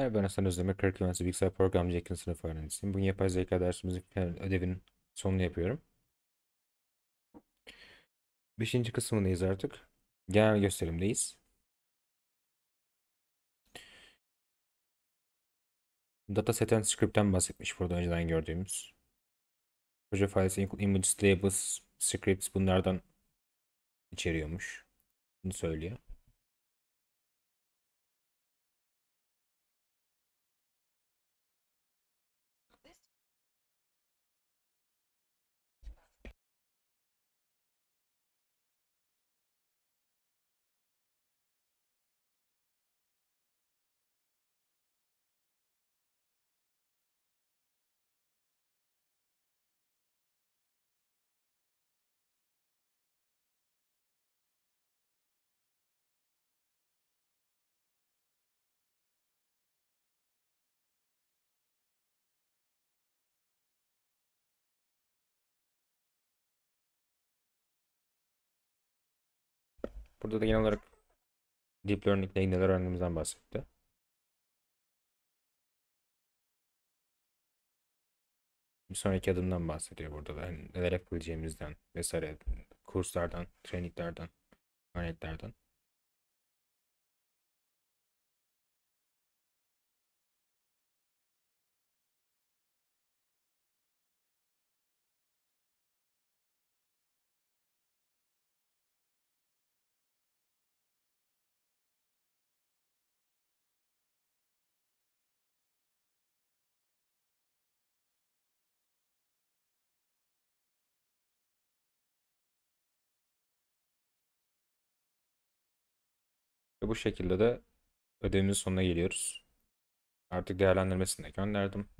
Merhaba ben Hasan Özdemir, Kırık Üniversitesi Bilgisayar Programcı 2. sınıf öğrencisiyim. Bugün yapay zeka dersimizin ödevinin sonunu yapıyorum. Beşinci kısmındayız artık. Genel gösterimdeyiz. Dataset and Script'ten bahsetmiş burada önceden gördüğümüz. Proje failesi images, labels, scripts bunlardan içeriyormuş. Bunu söylüyor. Burada da genel olarak Deep Learning ile neler öğrendiğimizden bahsetti. Bir sonraki adımdan bahsediyor burada da. Yani neler yapabileceğimizden vesaire kurslardan, traininglerden, örneklerden. Ve bu şekilde de ödevimizin sonuna geliyoruz. Artık değerlendirmesine gönderdim.